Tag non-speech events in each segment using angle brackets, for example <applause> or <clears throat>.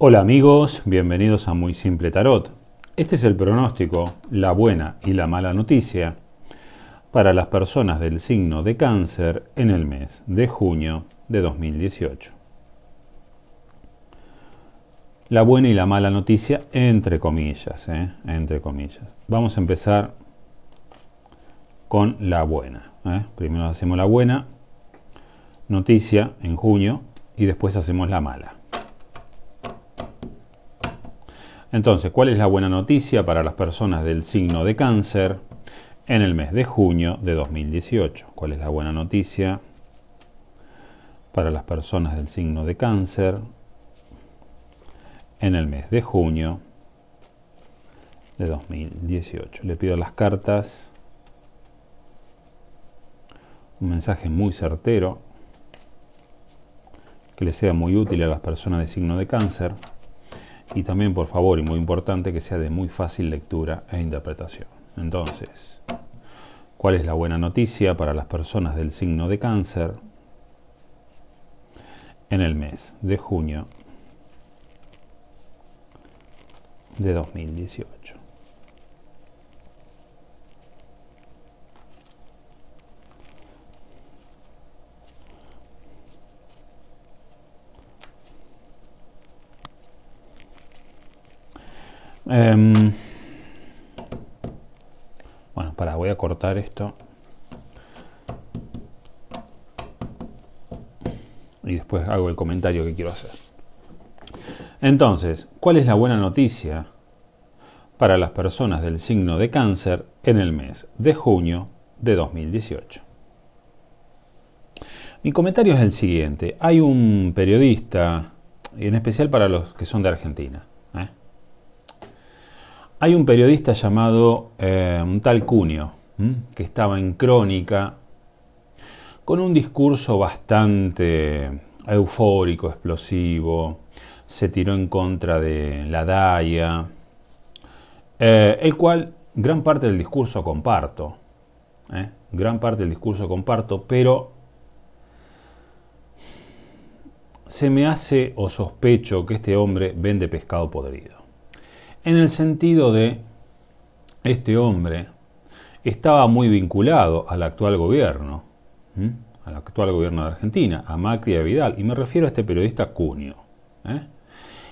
Hola amigos, bienvenidos a Muy Simple Tarot. Este es el pronóstico, la buena y la mala noticia para las personas del signo de cáncer en el mes de junio de 2018. La buena y la mala noticia entre comillas, ¿eh? entre comillas. Vamos a empezar con la buena. ¿eh? Primero hacemos la buena noticia en junio y después hacemos la mala. Entonces, ¿cuál es la buena noticia para las personas del signo de cáncer en el mes de junio de 2018? ¿Cuál es la buena noticia para las personas del signo de cáncer en el mes de junio de 2018? Le pido las cartas. Un mensaje muy certero que le sea muy útil a las personas de signo de cáncer y también, por favor, y muy importante, que sea de muy fácil lectura e interpretación. Entonces, ¿cuál es la buena noticia para las personas del signo de cáncer? En el mes de junio de 2018. Em, bueno, para, voy a cortar esto. Y después hago el comentario que quiero hacer. Entonces, ¿cuál es la buena noticia para las personas del signo de cáncer en el mes de junio de 2018? Mi comentario es el siguiente. Hay un periodista, en especial para los que son de Argentina, hay un periodista llamado eh, un tal Cunio, que estaba en Crónica, con un discurso bastante eufórico, explosivo, se tiró en contra de la DAIA, eh, el cual gran parte del discurso comparto, ¿eh? gran parte del discurso comparto, pero se me hace o sospecho que este hombre vende pescado podrido en el sentido de este hombre estaba muy vinculado al actual gobierno, al actual gobierno de Argentina, a Macri y Vidal, y me refiero a este periodista Cuño. ¿eh?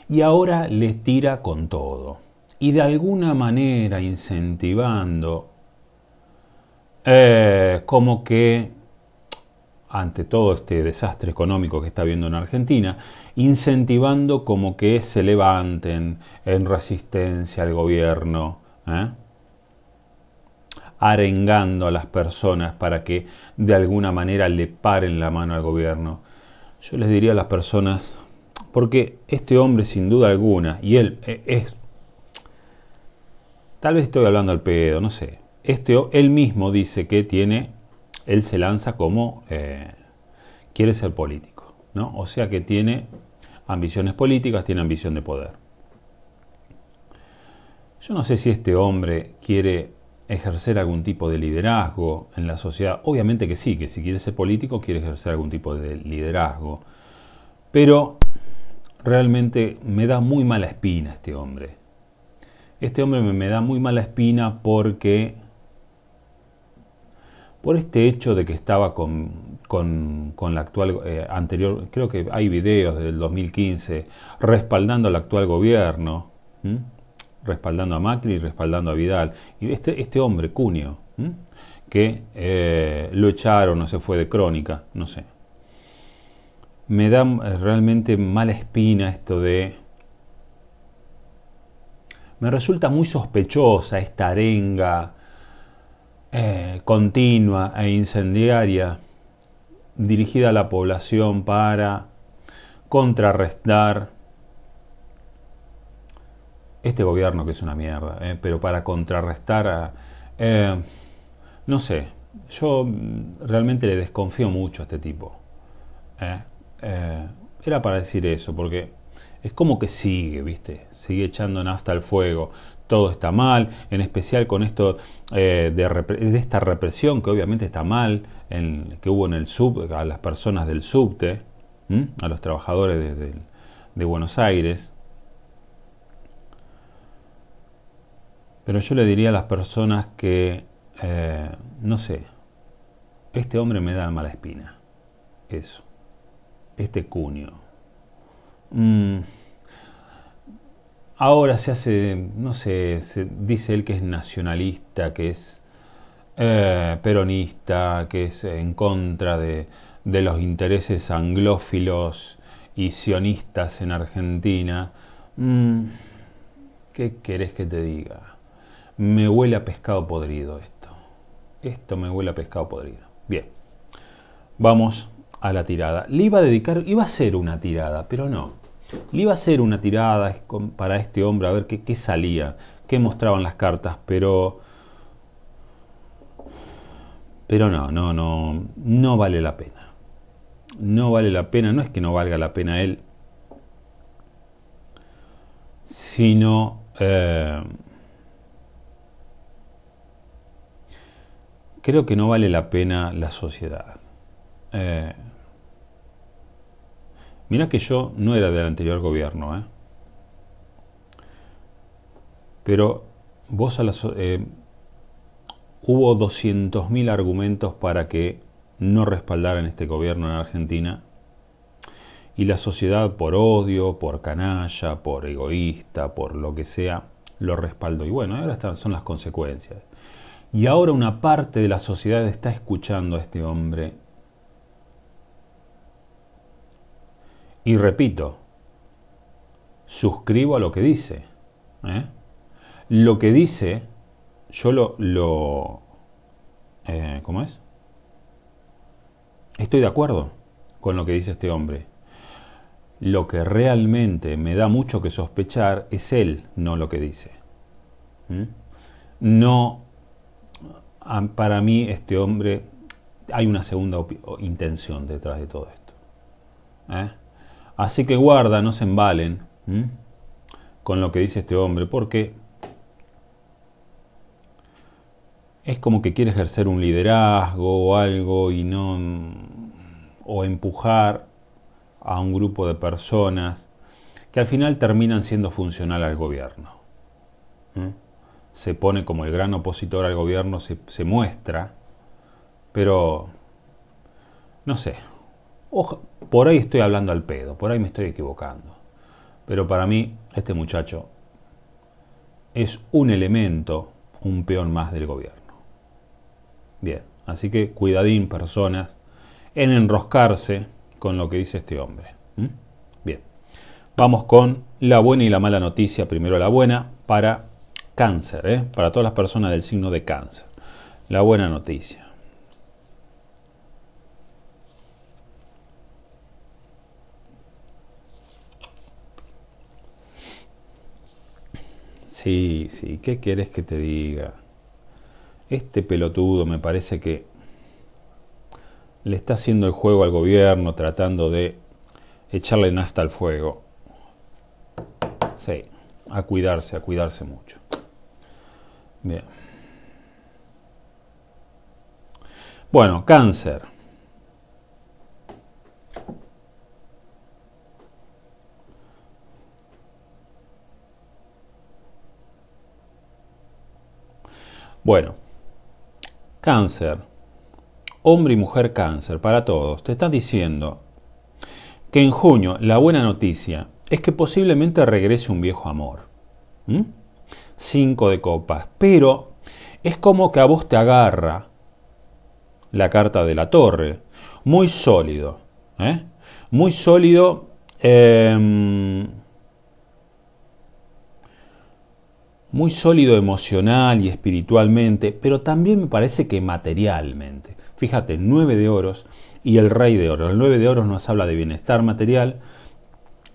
Y ahora le tira con todo. Y de alguna manera incentivando, eh, como que ante todo este desastre económico que está habiendo en Argentina, incentivando como que se levanten en resistencia al gobierno, ¿eh? arengando a las personas para que de alguna manera le paren la mano al gobierno. Yo les diría a las personas, porque este hombre sin duda alguna, y él e, es, tal vez estoy hablando al pedo, no sé, este, él mismo dice que tiene él se lanza como eh, quiere ser político, ¿no? O sea que tiene ambiciones políticas, tiene ambición de poder. Yo no sé si este hombre quiere ejercer algún tipo de liderazgo en la sociedad. Obviamente que sí, que si quiere ser político quiere ejercer algún tipo de liderazgo. Pero realmente me da muy mala espina este hombre. Este hombre me da muy mala espina porque por este hecho de que estaba con, la actual, eh, anterior, creo que hay videos del 2015, respaldando al actual gobierno, respaldando a Macri y respaldando a Vidal. Y este, este hombre, Cunio, que eh, lo echaron, no se fue de crónica, no sé. Me da eh, realmente mala espina esto de me resulta muy sospechosa esta arenga eh, continua e incendiaria dirigida a la población para contrarrestar este gobierno que es una mierda, eh, pero para contrarrestar a... Eh, no sé, yo realmente le desconfío mucho a este tipo. era para decir eso, porque es como que sigue, ¿viste? Sigue echando nafta al fuego todo está mal, en especial con esto eh, de, esta represión que obviamente está mal, en, que hubo en el sub, a las personas del subte, a los trabajadores de, de, Buenos Aires. Pero yo le diría a las personas que, eh, no sé, este hombre me da mala espina. Eso. Este cuño. Mm. Ahora se hace, no sé, dice él que es nacionalista, que es eh, peronista, que es en contra de, los intereses anglófilos y sionistas en Argentina. Mm, ¿Qué querés que te diga? Me huele a pescado podrido esto. Esto me huele a pescado podrido. Bien, vamos a la tirada. Le iba a dedicar, iba a ser una tirada, pero no. Le iba a hacer una tirada para este hombre a ver qué, salía, qué mostraban las cartas, pero... Pero no, no, no, no vale la pena. No vale la pena, no es que no valga la pena él, sino eh, creo que no vale la pena la sociedad. Eh, Mirá que yo no era del anterior gobierno, ¿eh? Pero vos a las, eh, hubo 200.000 argumentos para que no respaldaran este gobierno en Argentina. Y la sociedad, por odio, por canalla, por egoísta, por lo que sea, lo respaldó. Y bueno, ahora están, son las consecuencias. Y ahora una parte de la sociedad está escuchando a este hombre Y repito, suscribo a lo que dice. ¿eh? Lo que dice, yo lo... Eh, ¿Cómo es? Estoy de acuerdo con lo que dice este hombre. Lo que realmente me da mucho que sospechar es él, no lo que dice. No, para mí este hombre, hay una segunda intención detrás de todo esto. ¿Eh? Así que guarda, no se embalen con lo que dice este hombre, porque es como que quiere ejercer un liderazgo o algo y no o empujar a un grupo de personas que al final terminan siendo funcional al gobierno. Se pone como el gran opositor al gobierno, se, muestra, pero no sé. Ojo. Por ahí estoy hablando al pedo, por ahí me estoy equivocando. Pero para mí, este muchacho es un elemento, un peón más del gobierno. Bien, así que cuidadín personas en enroscarse con lo que dice este hombre. Bien, vamos con la buena y la mala noticia. Primero la buena para cáncer, ¿eh? para todas las personas del signo de cáncer. La buena noticia. Sí, sí, ¿qué quieres que te diga? Este pelotudo me parece que le está haciendo el juego al gobierno tratando de echarle nafta al fuego. Sí, a cuidarse, a cuidarse mucho. Bien. Bueno, cáncer. Bueno, cáncer. Hombre y mujer cáncer, para todos. Te están diciendo que en junio la buena noticia es que posiblemente regrese un viejo amor. Cinco de copas. Pero es como que a vos te agarra la carta de la torre. Muy sólido. ¿eh? Muy sólido. Em, muy sólido emocional y espiritualmente, pero también me parece que materialmente. Fíjate, nueve de oros y el rey de oros. El nueve de oros nos habla de bienestar material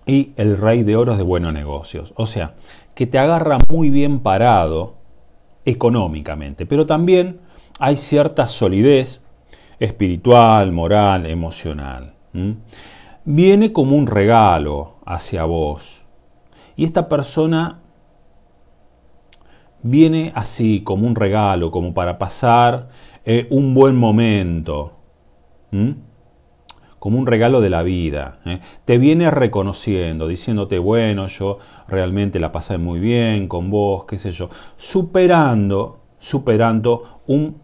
y el rey de oros de buenos negocios. O sea, que te agarra muy bien parado económicamente, pero también hay cierta solidez espiritual, moral, emocional. Viene como un regalo hacia vos. Y esta persona viene así, como un regalo, como para pasar eh, un buen momento, como un regalo de la vida. ¿eh? Te viene reconociendo, diciéndote, bueno, yo realmente la pasé muy bien con vos, qué sé yo, superando, superando un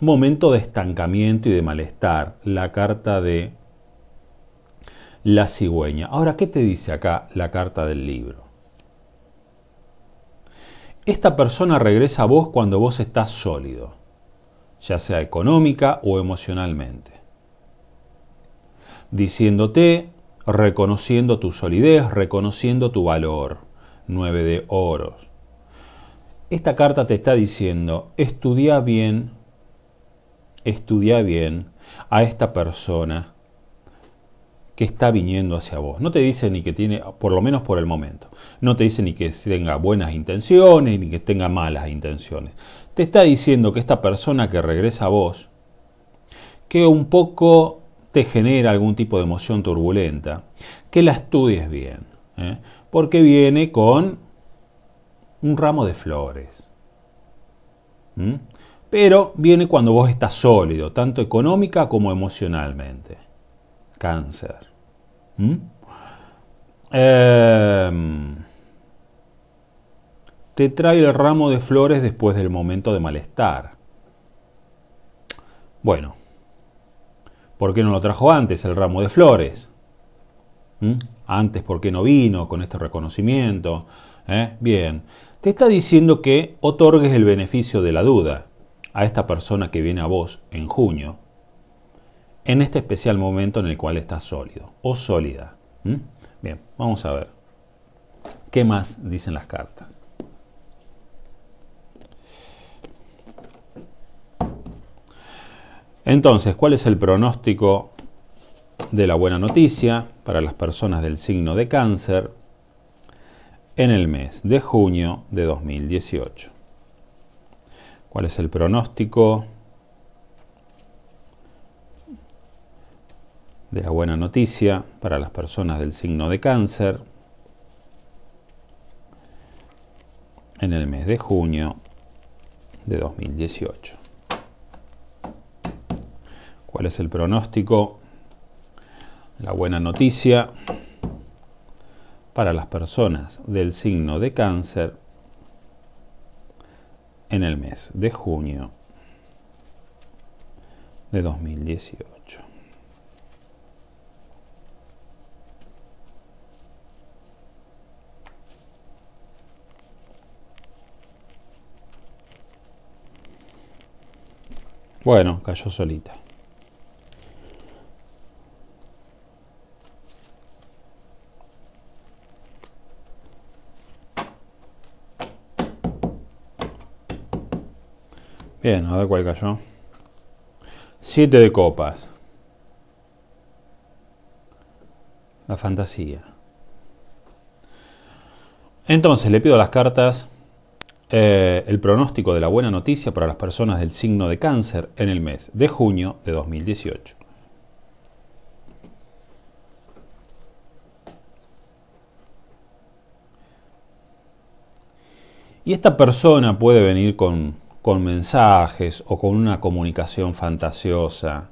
momento de estancamiento y de malestar, la carta de la cigüeña. Ahora, ¿qué te dice acá la carta del libro? Esta persona regresa a vos cuando vos estás sólido, ya sea económica o emocionalmente, diciéndote, reconociendo tu solidez, reconociendo tu valor. 9 de oros. Esta carta te está diciendo, estudia bien, estudia bien a esta persona que está viniendo hacia vos. No te dice ni que tiene, por lo menos por el momento, no te dice ni que tenga buenas intenciones, ni que tenga malas intenciones. Te está diciendo que esta persona que regresa a vos, que un poco te genera algún tipo de emoción turbulenta, que la estudies bien, ¿eh? porque viene con un ramo de flores. Pero viene cuando vos estás sólido, tanto económica como emocionalmente cáncer. ¿Mm? Em, te trae el ramo de flores después del momento de malestar. Bueno, ¿por qué no lo trajo antes el ramo de flores? ¿Mm? Antes, ¿por qué no vino con este reconocimiento? ¿Eh? Bien, te está diciendo que otorgues el beneficio de la duda a esta persona que viene a vos en junio en este especial momento en el cual está sólido o sólida. ¿Mm? Bien, vamos a ver. ¿Qué más dicen las cartas? Entonces, ¿cuál es el pronóstico de la buena noticia para las personas del signo de cáncer en el mes de junio de 2018? ¿Cuál es el pronóstico de la buena noticia para las personas del signo de cáncer en el mes de junio de 2018. ¿Cuál es el pronóstico? La buena noticia para las personas del signo de cáncer en el mes de junio de 2018. Bueno, cayó solita. Bien, a ver cuál cayó. Siete de copas. La fantasía. Entonces le pido las cartas eh, el pronóstico de la buena noticia para las personas del signo de cáncer en el mes de junio de 2018. Y esta persona puede venir con, con mensajes o con una comunicación fantasiosa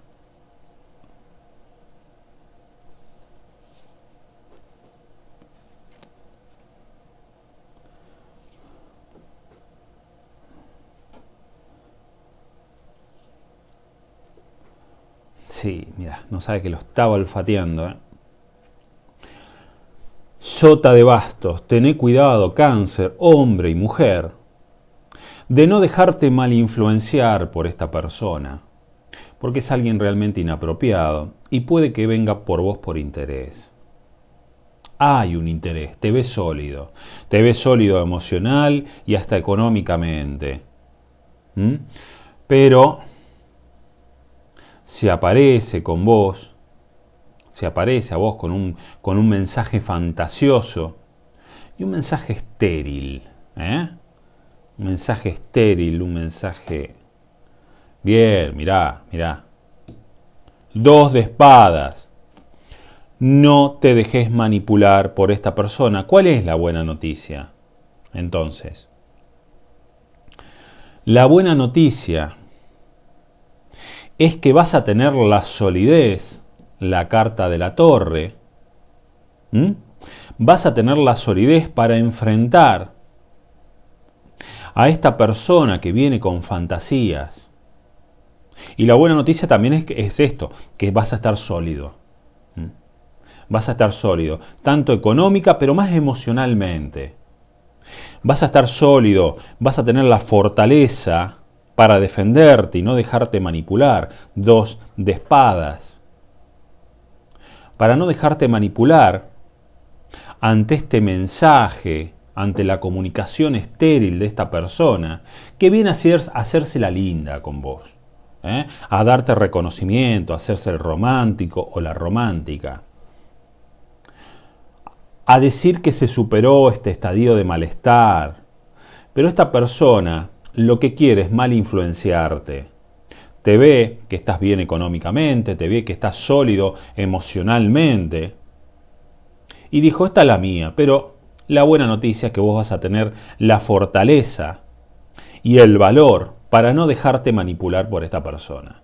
Sí, mira, no sabe que lo estaba olfateando. ¿eh? Sota de bastos, tené cuidado, cáncer, hombre y mujer, de no dejarte mal influenciar por esta persona, porque es alguien realmente inapropiado y puede que venga por vos por interés. Hay un interés, te ves sólido, te ves sólido emocional y hasta económicamente. Pero se aparece con vos, se aparece a vos con un, con un mensaje fantasioso y un mensaje estéril. ¿eh? Un mensaje estéril, un mensaje... Bien, mirá, mirá. Dos de espadas. No te dejes manipular por esta persona. ¿Cuál es la buena noticia? Entonces, la buena noticia es que vas a tener la solidez, la carta de la torre. Vas a tener la solidez para enfrentar a esta persona que viene con fantasías. Y la buena noticia también es, es esto, que vas a estar sólido. Vas a estar sólido, tanto económica, pero más emocionalmente. Vas a estar sólido, vas a tener la fortaleza para defenderte y no dejarte manipular. Dos de espadas. Para no dejarte manipular ante este mensaje, ante la comunicación estéril de esta persona, que viene a, hacerse la linda con vos, ¿eh? a darte reconocimiento, a hacerse el romántico o la romántica a decir que se superó este estadio de malestar. Pero esta persona lo que quiere es mal influenciarte. Te ve que estás bien económicamente, te ve que estás sólido emocionalmente. Y dijo, esta es la mía, pero la buena noticia es que vos vas a tener la fortaleza y el valor para no dejarte manipular por esta persona.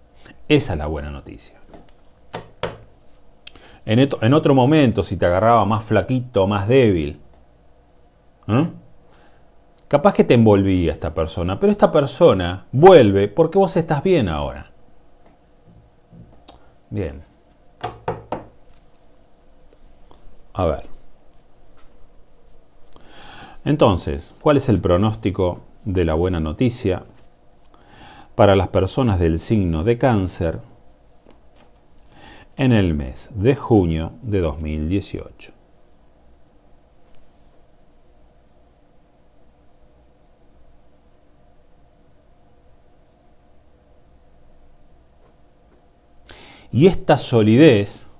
Esa es la buena noticia. En, otro momento, si te agarraba más flaquito, más débil, ¿eh? Capaz que te envolvía esta persona, pero esta persona vuelve porque vos estás bien ahora. Bien. A ver. Entonces, ¿cuál es el pronóstico de la buena noticia para las personas del signo de cáncer en el mes de junio de 2018? Y esta solidez,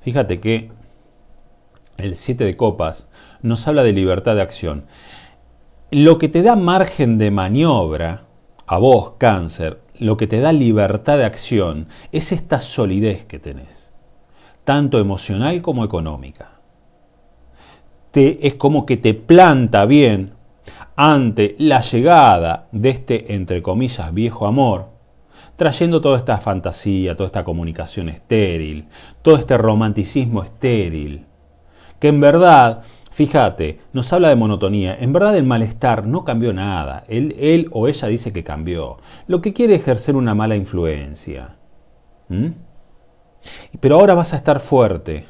fíjate que el 7 de copas nos habla de libertad de acción. Lo que te da margen de maniobra, a vos, cáncer, lo que te da libertad de acción es esta solidez que tenés, tanto emocional como económica. es como que te planta bien ante la llegada de este, entre comillas, viejo amor, trayendo toda esta fantasía, toda esta comunicación estéril, todo este romanticismo estéril, que en verdad, fíjate, nos habla de monotonía, en verdad el malestar no cambió nada, él, él o ella dice que cambió, lo que quiere es ejercer una mala influencia. Pero ahora vas a estar fuerte,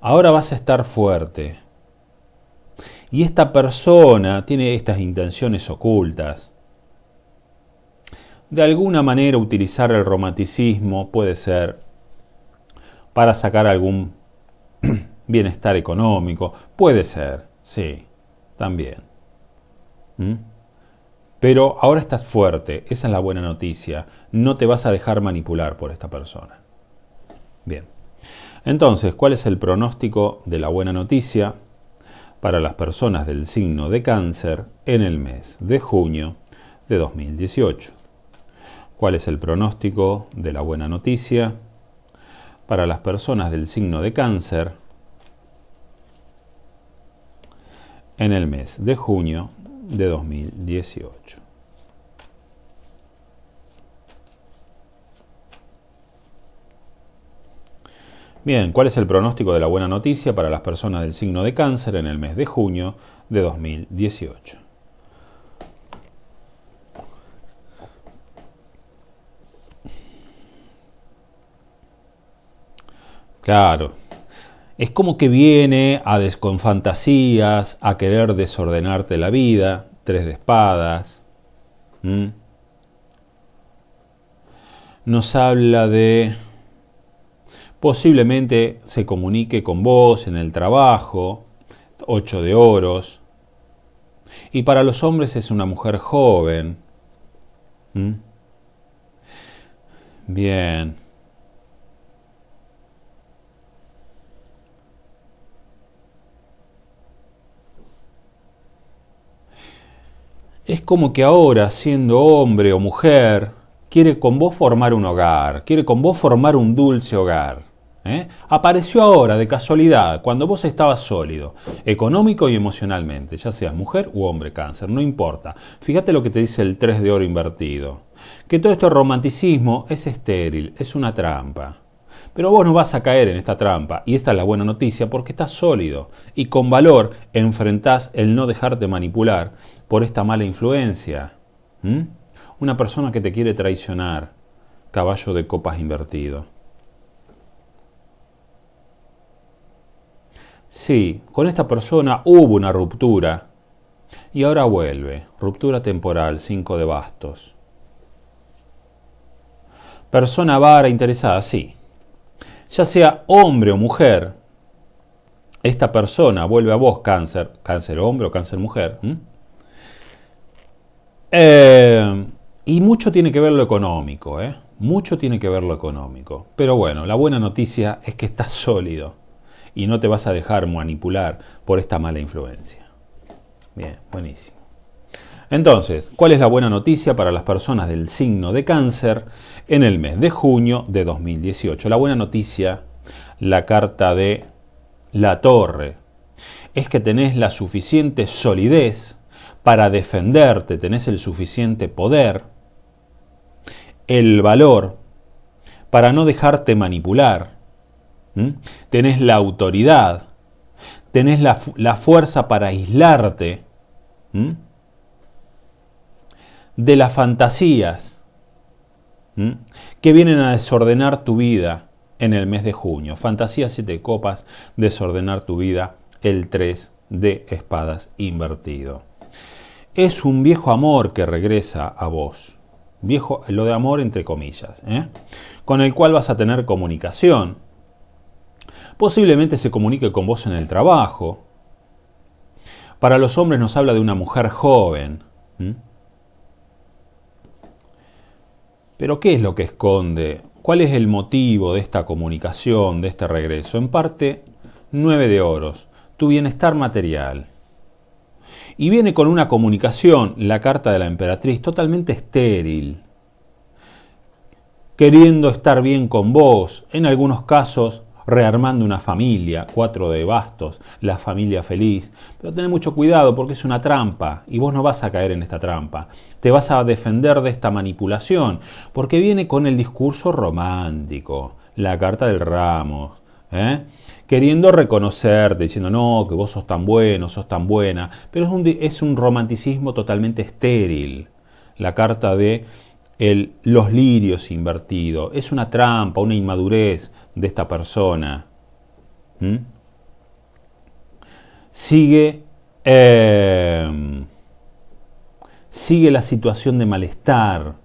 ahora vas a estar fuerte. Y esta persona tiene estas intenciones ocultas de alguna manera utilizar el romanticismo puede ser para sacar algún <clears throat> bienestar económico, puede ser, sí, también. ¿Mm? Pero ahora estás fuerte, esa es la buena noticia, no te vas a dejar manipular por esta persona. Bien, entonces, ¿cuál es el pronóstico de la buena noticia para las personas del signo de cáncer en el mes de junio de 2018? cuál es el pronóstico de la buena noticia para las personas del signo de cáncer en el mes de junio de 2018. Bien, ¿cuál es el pronóstico de la buena noticia para las personas del signo de cáncer en el mes de junio de 2018? Claro. Es como que viene a desconfantasías, a querer desordenarte la vida, tres de espadas. Nos habla de... Posiblemente se comunique con vos en el trabajo, ocho de oros. Y para los hombres es una mujer joven. Bien. es como que ahora, siendo hombre o mujer, quiere con vos formar un hogar, quiere con vos formar un dulce hogar. ¿eh? Apareció ahora, de casualidad, cuando vos estabas sólido, económico y emocionalmente, ya seas mujer u hombre cáncer, no importa. Fíjate lo que te dice el 3 de oro invertido. Que todo este romanticismo es estéril, es una trampa. Pero vos no vas a caer en esta trampa, y esta es la buena noticia, porque estás sólido y con valor enfrentás el no dejarte manipular por esta mala influencia. Una persona que te quiere traicionar, caballo de copas invertido. Sí, con esta persona hubo una ruptura y ahora vuelve, ruptura temporal, 5 de bastos. Persona vara interesada, sí. Ya sea hombre o mujer, esta persona vuelve a vos cáncer, cáncer hombre o cáncer mujer. Eh, y mucho tiene que ver lo económico, ¿eh? Mucho tiene que ver lo económico. Pero bueno, la buena noticia es que estás sólido y no te vas a dejar manipular por esta mala influencia. Bien, buenísimo. Entonces, ¿cuál es la buena noticia para las personas del signo de cáncer en el mes de junio de 2018? La buena noticia, la carta de la torre, es que tenés la suficiente solidez para defenderte, tenés el suficiente poder, el valor para no dejarte manipular, tenés la autoridad, tenés la, fuerza para aislarte de las fantasías que vienen a desordenar tu vida en el mes de junio. Fantasías siete copas, desordenar tu vida el 3 de espadas invertido es un viejo amor que regresa a vos. Viejo, lo de amor entre comillas, ¿eh? con el cual vas a tener comunicación. Posiblemente se comunique con vos en el trabajo. Para los hombres nos habla de una mujer joven. Pero ¿qué es lo que esconde? ¿Cuál es el motivo de esta comunicación, de este regreso? En parte, nueve de oros, tu bienestar material y viene con una comunicación, la carta de la emperatriz, totalmente estéril, queriendo estar bien con vos, en algunos casos rearmando una familia, cuatro de bastos, la familia feliz. Pero tened mucho cuidado porque es una trampa y vos no vas a caer en esta trampa. Te vas a defender de esta manipulación porque viene con el discurso romántico, la carta del ramo. ¿eh? queriendo reconocerte, diciendo, no, que vos sos tan bueno, sos tan buena, pero es un, romanticismo totalmente estéril. La carta de los lirios invertido es una trampa, una inmadurez de esta persona. ¿Mm? Sigue, em, sigue la situación de malestar.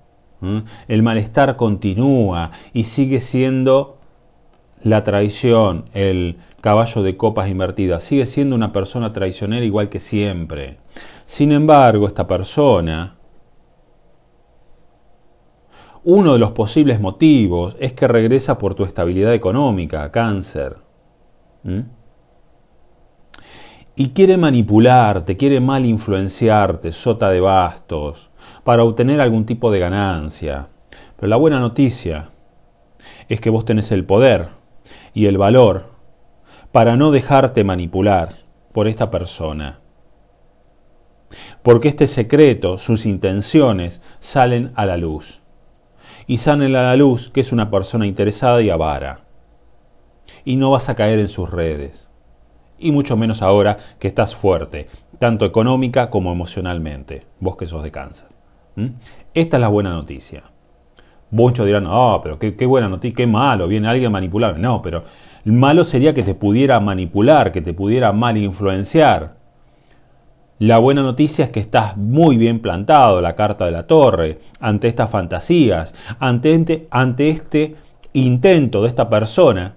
El malestar continúa y sigue siendo la traición, el caballo de copas invertida, sigue siendo una persona traicionera igual que siempre. Sin embargo, esta persona, uno de los posibles motivos es que regresa por tu estabilidad económica, cáncer. ¿Mm? Y quiere manipularte, quiere mal influenciarte, sota de bastos, para obtener algún tipo de ganancia. Pero la buena noticia es que vos tenés el poder y el valor para no dejarte manipular por esta persona. Porque este secreto, sus intenciones, salen a la luz. Y salen a la luz que es una persona interesada y avara. Y no vas a caer en sus redes. Y mucho menos ahora que estás fuerte, tanto económica como emocionalmente, vos que sos de cáncer. ¿Mm? Esta es la buena noticia. Muchos dirán, no ah, pero qué, buena noticia, qué malo, viene alguien a manipular. No, pero malo sería que te pudiera manipular, que te pudiera mal influenciar. La buena noticia es que estás muy bien plantado, la carta de la torre, ante estas fantasías, ante, ante este intento de esta persona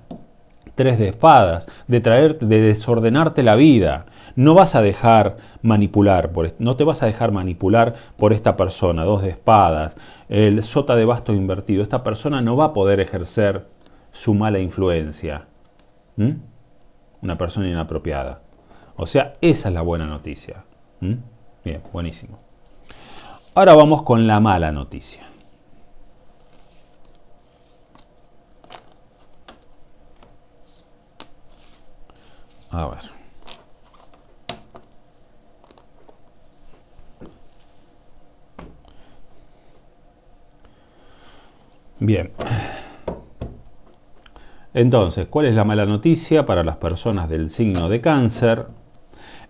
tres de espadas, de traerte, de desordenarte la vida. No vas a dejar manipular, por, no te vas a dejar manipular por esta persona, dos de espadas, el sota de basto invertido. Esta persona no va a poder ejercer su mala influencia. Una persona inapropiada. O sea, esa es la buena noticia. Bien, buenísimo. Ahora vamos con la mala noticia. A ver. Bien. Entonces, ¿cuál es la mala noticia para las personas del signo de cáncer?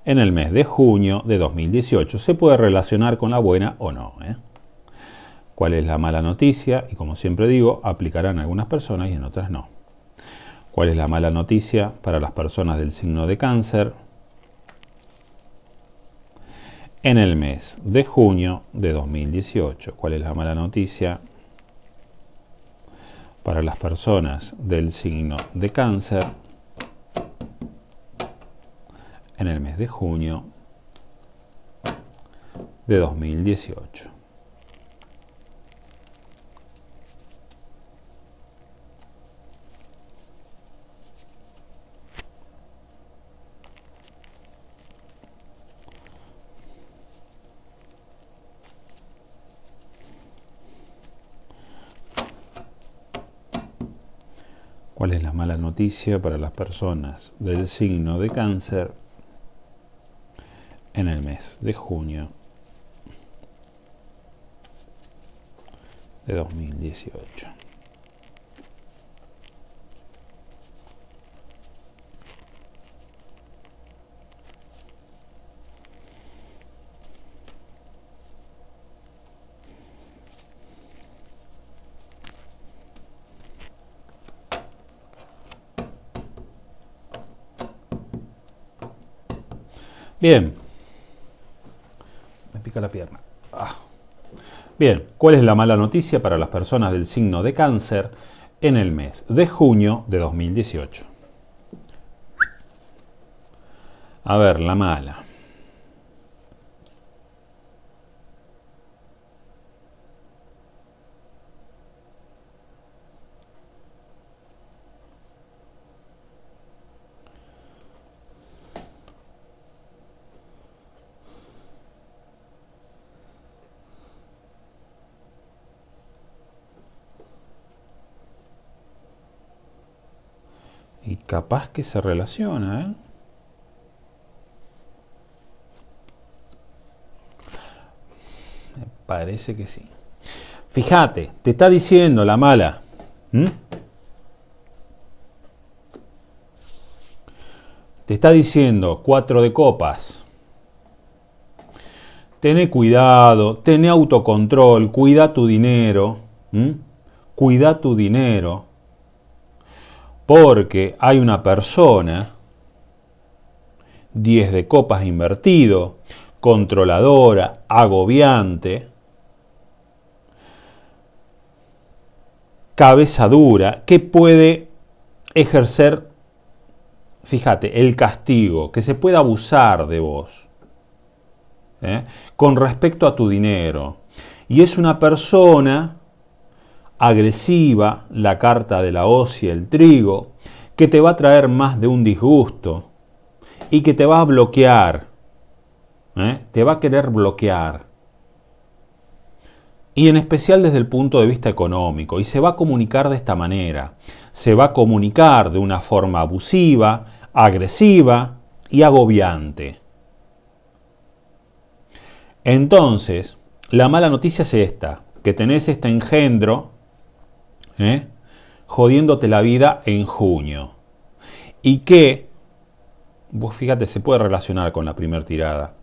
En el mes de junio de 2018 se puede relacionar con la buena o no. Eh? ¿Cuál es la mala noticia? Y como siempre digo, aplicarán algunas personas y en otras no. ¿Cuál es la mala noticia para las personas del signo de cáncer? En el mes de junio de 2018, ¿cuál es la mala noticia para las personas del signo de cáncer? En el mes de junio de 2018. noticia para las personas del signo de cáncer en el mes de junio de 2018. Bien. Me pica la pierna. Ah. Bien, ¿cuál es la mala noticia para las personas del signo de cáncer en el mes de junio de 2018? A ver, la mala. Capaz que se relaciona, ¿eh? Parece que sí. Fíjate, te está diciendo la mala. Te está diciendo cuatro de copas. Tené cuidado, tené autocontrol, cuida tu dinero. Cuida tu dinero porque hay una persona, 10 de copas invertido, controladora, agobiante, cabeza dura, que puede ejercer, fíjate, el castigo, que se puede abusar de vos ¿eh? con respecto a tu dinero. Y es una persona agresiva, la carta de la hoz el trigo, que te va a traer más de un disgusto y que te va a bloquear, ¿eh? te va a querer bloquear. Y en especial desde el punto de vista económico, y se va a comunicar de esta manera, se va a comunicar de una forma abusiva, agresiva y agobiante. Entonces, la mala noticia es esta, que tenés este engendro ¿eh? jodiéndote la vida en junio. Y que, vos fíjate, se puede relacionar con la primera tirada.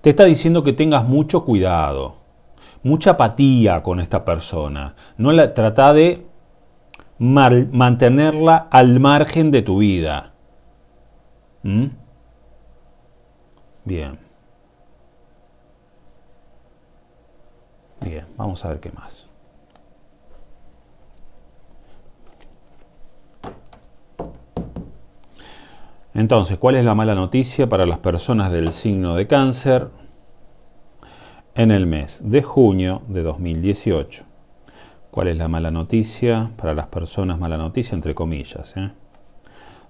Te está diciendo que tengas mucho cuidado, mucha apatía con esta persona. No la trata de mantenerla al margen de tu vida. ¿Mm? Bien. Bien, vamos a ver qué más. Entonces, ¿cuál es la mala noticia para las personas del signo de cáncer en el mes de junio de 2018? ¿Cuál es la mala noticia para las personas, mala noticia entre comillas? Eh?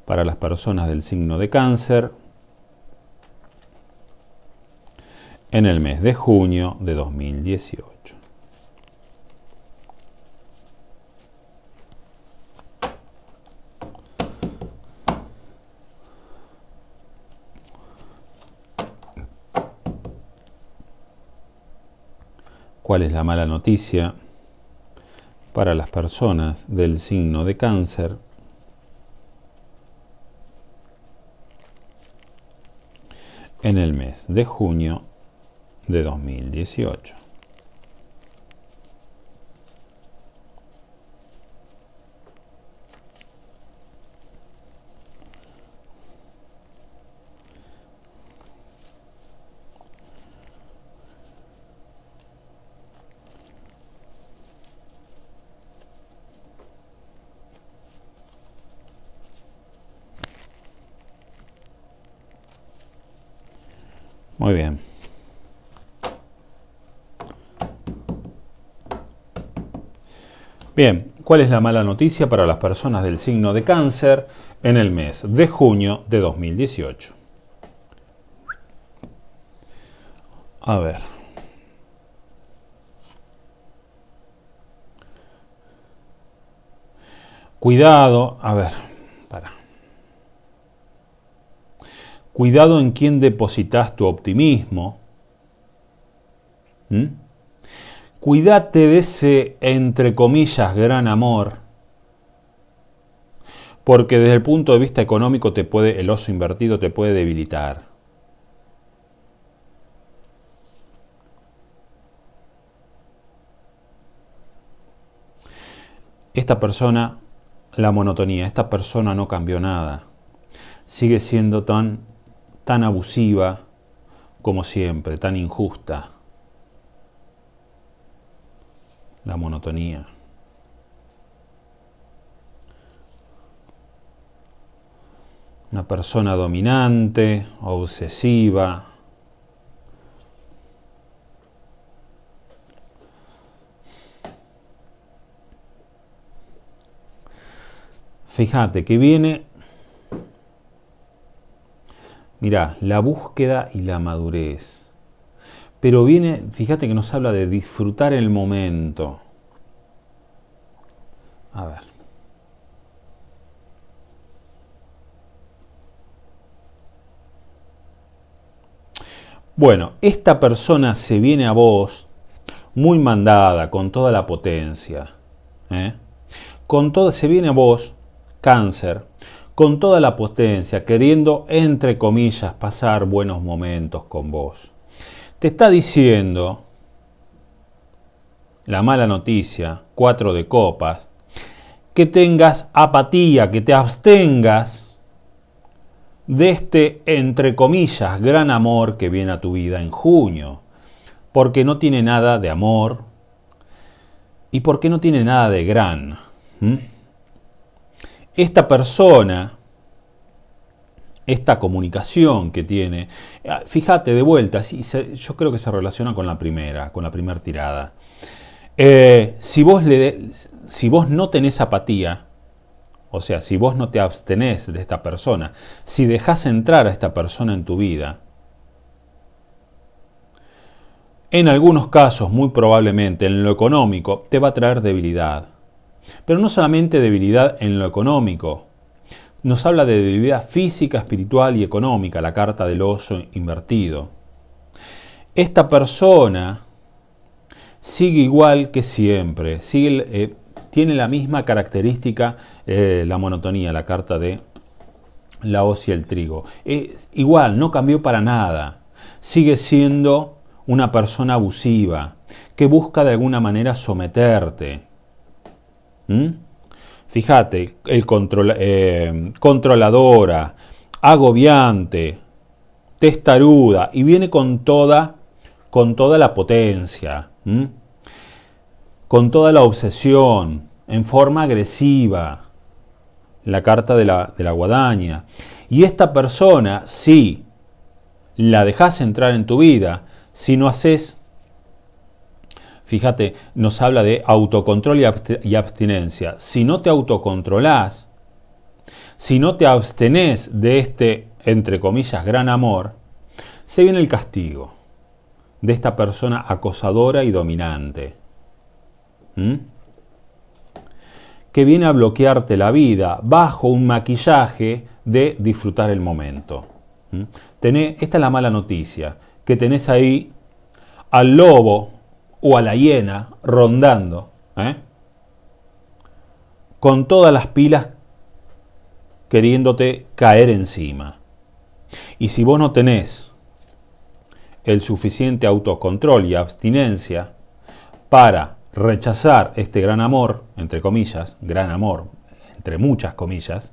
Para las personas del signo de cáncer en el mes de junio de 2018. cuál es la mala noticia para las personas del signo de cáncer. en el mes de junio de 2018. Bien, ¿cuál es la mala noticia para las personas del signo de cáncer en el mes de junio de 2018? A ver. Cuidado, a ver, para. Cuidado en quién depositas tu optimismo. ¿Mm? Cuídate de ese, entre comillas, gran amor, porque desde el punto de vista económico te puede, el oso invertido te puede debilitar. Esta persona, la monotonía, esta persona no cambió nada. Sigue siendo tan, tan abusiva como siempre, tan injusta. la monotonía. Una persona dominante, obsesiva, fíjate que viene, mira, la búsqueda y la madurez. Pero viene, fíjate que nos habla de disfrutar el momento. A ver. Bueno, esta persona se viene a vos muy mandada, con toda la potencia. ¿eh? Con toda, se viene a vos, cáncer, con toda la potencia, queriendo, entre comillas, pasar buenos momentos con vos te está diciendo la mala noticia, cuatro de copas, que tengas apatía, que te abstengas de este, entre comillas, gran amor que viene a tu vida en junio, porque no tiene nada de amor y porque no tiene nada de gran. Esta persona esta comunicación que tiene. Ah, fíjate de vuelta, yo creo que se relaciona con la primera, con la primera tirada. Eh, si, vos le si vos no tenés apatía, o sea, si vos no te abstenés de esta persona, si dejás entrar a esta persona en tu vida, en algunos casos, muy probablemente en lo económico, te va a traer debilidad. Pero no solamente debilidad en lo económico, nos habla de debilidad física, espiritual y económica, la carta del oso invertido. Esta persona sigue igual que siempre, sigue, eh, tiene la misma característica, eh, la monotonía, la carta de la hoz y el trigo. Es igual, no cambió para nada. Sigue siendo una persona abusiva, que busca de alguna manera someterte. ¿Mm? Fíjate, el eh, controladora, agobiante, testaruda y viene con toda, con toda la potencia, con toda la obsesión, en forma agresiva, la carta de la, de la guadaña. Y esta persona, si la dejas entrar en tu vida, si no haces fíjate, nos habla de autocontrol y, abstinencia. Si no te autocontrolás, si no te abstenés de este, entre comillas, gran amor, se viene el castigo de esta persona acosadora y dominante. que viene a bloquearte la vida bajo un maquillaje de disfrutar el momento. esta es la mala noticia, que tenés ahí al lobo o a la hiena rondando, ¿eh? con todas las pilas queriéndote caer encima. Y si vos no tenés el suficiente autocontrol y abstinencia para rechazar este gran amor, entre comillas, gran amor, entre muchas comillas,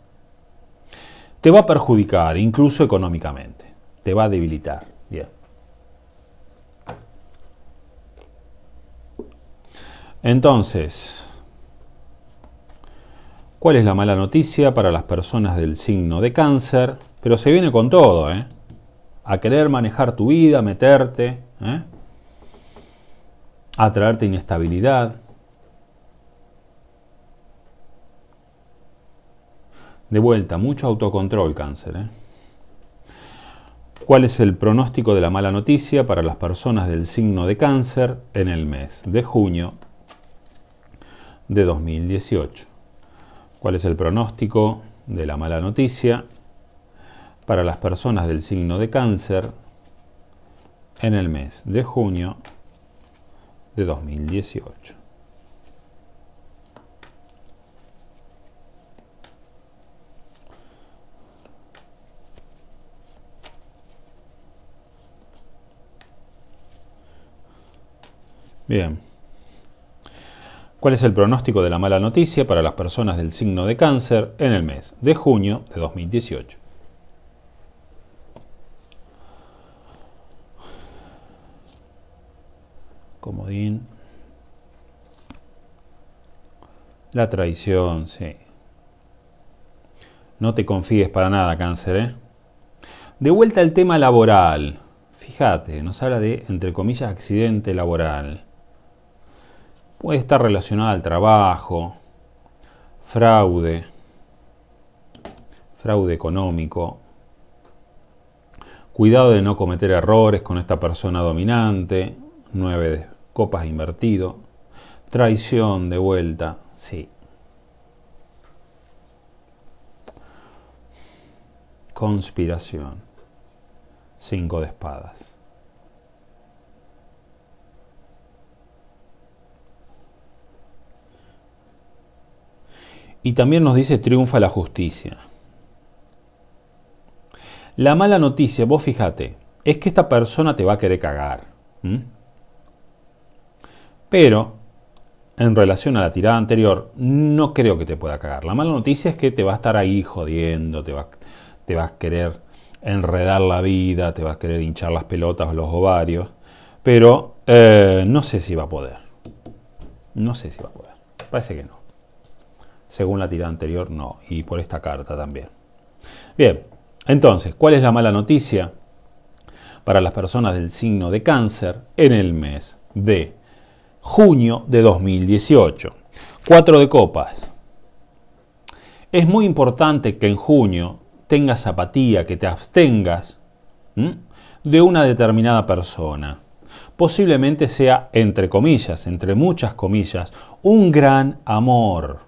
te va a perjudicar incluso económicamente, te va a debilitar. Entonces, ¿cuál es la mala noticia para las personas del signo de cáncer? Pero se viene con todo, ¿eh? A querer manejar tu vida, meterte, ¿eh? A traerte inestabilidad. De vuelta, mucho autocontrol cáncer, ¿eh? ¿Cuál es el pronóstico de la mala noticia para las personas del signo de cáncer en el mes de junio de 2018. ¿Cuál es el pronóstico de la mala noticia para las personas del signo de cáncer en el mes de junio de 2018? Bien cuál es el pronóstico de la mala noticia para las personas del signo de cáncer en el mes de junio de 2018. Comodín. La traición, sí. No te confíes para nada, cáncer, ¿eh? De vuelta al tema laboral. Fíjate, nos habla de, entre comillas, accidente laboral puede estar relacionada al trabajo, fraude, fraude económico, cuidado de no cometer errores con esta persona dominante, nueve de copas invertido, traición de vuelta, sí. Conspiración, cinco de espadas. Y también nos dice triunfa la justicia. La mala noticia, vos fíjate, es que esta persona te va a querer cagar. Pero, en relación a la tirada anterior, no creo que te pueda cagar. La mala noticia es que te va a estar ahí jodiendo, te va, te a querer enredar la vida, te va a querer hinchar las pelotas o los ovarios. Pero eh, no sé si va a poder. No sé si va a poder. Parece que no según la tirada anterior no, y por esta carta también. Bien, entonces, ¿cuál es la mala noticia para las personas del signo de cáncer en el mes de junio de 2018? Cuatro de copas. Es muy importante que en junio tengas apatía, que te abstengas de una determinada persona. Posiblemente sea, entre comillas, entre muchas comillas, un gran amor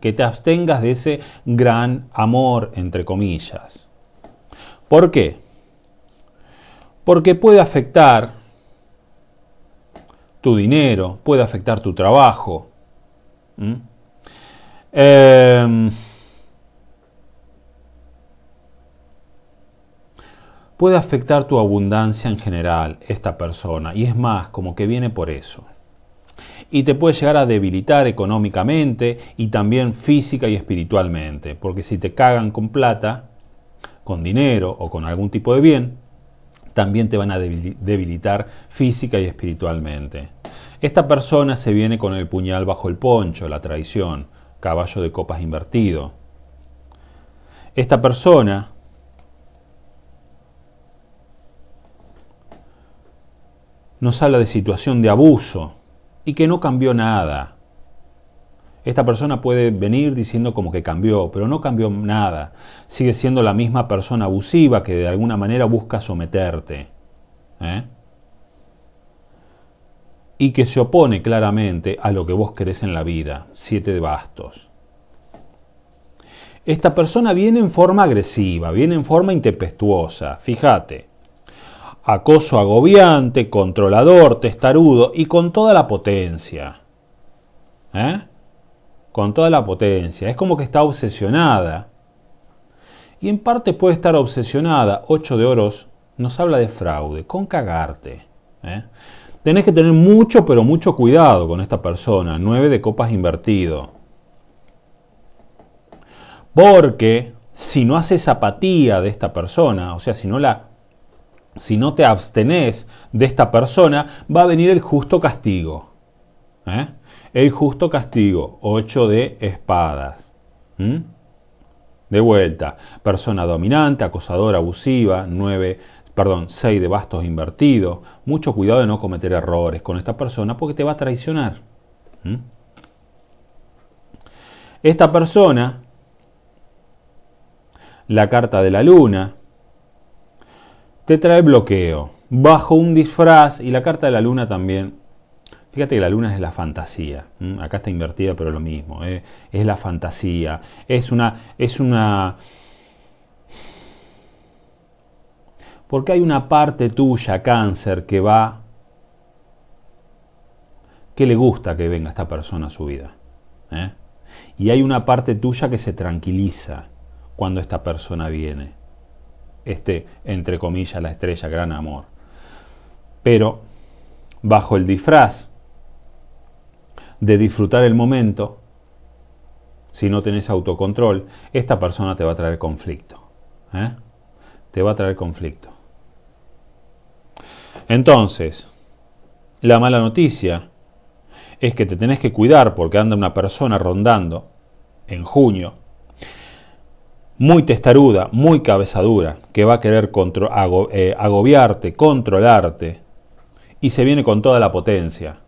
que te abstengas de ese gran amor, entre comillas. ¿Por qué? Porque puede afectar tu dinero, puede afectar tu trabajo. Em, puede afectar tu abundancia en general, esta persona, y es más, como que viene por eso y te puede llegar a debilitar económicamente y también física y espiritualmente. Porque si te cagan con plata, con dinero o con algún tipo de bien, también te van a debilitar física y espiritualmente. Esta persona se viene con el puñal bajo el poncho, la traición, caballo de copas invertido. Esta persona nos habla de situación de abuso, y que no cambió nada. Esta persona puede venir diciendo como que cambió, pero no cambió nada. Sigue siendo la misma persona abusiva que de alguna manera busca someterte. ¿eh? Y que se opone claramente a lo que vos querés en la vida. Siete de bastos. Esta persona viene en forma agresiva, viene en forma intempestuosa. Fíjate acoso agobiante, controlador, testarudo y con toda la potencia. ¿eh? Con toda la potencia. Es como que está obsesionada. Y en parte puede estar obsesionada. Ocho de oros nos habla de fraude, con cagarte. ¿eh? Tenés que tener mucho, pero mucho cuidado con esta persona. Nueve de copas invertido. Porque si no haces apatía de esta persona, o sea, si no la si no te abstenés de esta persona, va a venir el justo castigo. ¿eh? El justo castigo, 8 de espadas. De vuelta, persona dominante, acosadora, abusiva, Nueve, perdón, 6 de bastos invertidos. Mucho cuidado de no cometer errores con esta persona porque te va a traicionar. Esta persona, la carta de la luna, te trae bloqueo, bajo un disfraz y la carta de la luna también. Fíjate que la luna es la fantasía. Acá está invertida, pero lo mismo. ¿eh? Es la fantasía. Es una. Es una. Porque hay una parte tuya, cáncer, que va. que le gusta que venga esta persona a su vida. ¿eh? Y hay una parte tuya que se tranquiliza cuando esta persona viene este, entre comillas, la estrella, gran amor. Pero bajo el disfraz de disfrutar el momento, si no tenés autocontrol, esta persona te va a traer conflicto. ¿eh? Te va a traer conflicto. Entonces, la mala noticia es que te tenés que cuidar porque anda una persona rondando en junio muy testaruda, muy cabezadura, que va a querer eh, agobiarte, controlarte, y se viene con toda la potencia.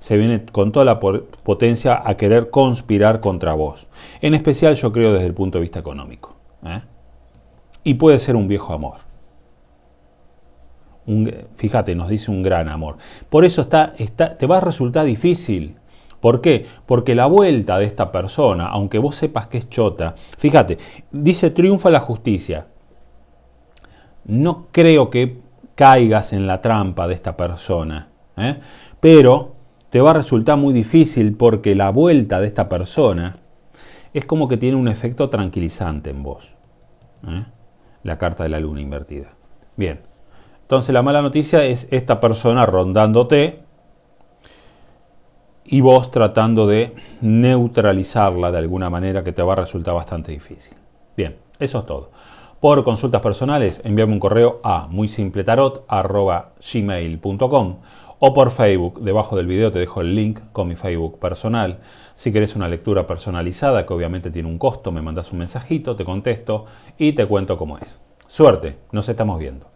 Se viene con toda la potencia a querer conspirar contra vos. En especial yo creo desde el punto de vista económico. ¿eh? Y puede ser un viejo amor. fíjate, nos dice un gran amor. Por eso está, está, te va a resultar difícil ¿Por qué? Porque la vuelta de esta persona, aunque vos sepas que es chota, fíjate, dice triunfa la justicia. No creo que caigas en la trampa de esta persona, ¿eh? pero te va a resultar muy difícil porque la vuelta de esta persona es como que tiene un efecto tranquilizante en vos. ¿eh? La carta de la luna invertida. Bien, entonces la mala noticia es esta persona rondándote y vos tratando de neutralizarla de alguna manera que te va a resultar bastante difícil. Bien, eso es todo. Por consultas personales, envíame un correo a muy simple o por Facebook. Debajo del video te dejo el link con mi Facebook personal. Si querés una lectura personalizada, que obviamente tiene un costo, me mandas un mensajito, te contesto y te cuento cómo es. Suerte, nos estamos viendo.